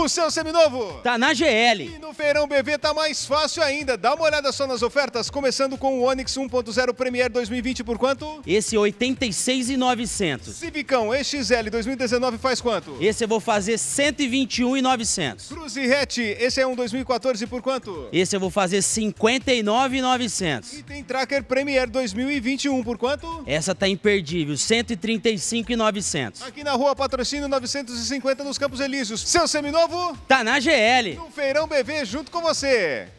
O seu seminovo tá na GL. E no Feirão BV tá mais fácil ainda. Dá uma olhada só nas ofertas, começando com o Onix 1.0 Premier 2020 por quanto? Esse 86,900. Civicão XL 2019 faz quanto? Esse eu vou fazer 121,900. Cruzirete, esse é um 2014 por quanto? Esse eu vou fazer 59,900. E tem Tracker Premier 2021 por quanto? Essa tá imperdível, 135,900. Aqui na rua Patrocínio 950 nos Campos Elíseos. Seu seminovo novo. Tá na GL. No Feirão BV junto com você.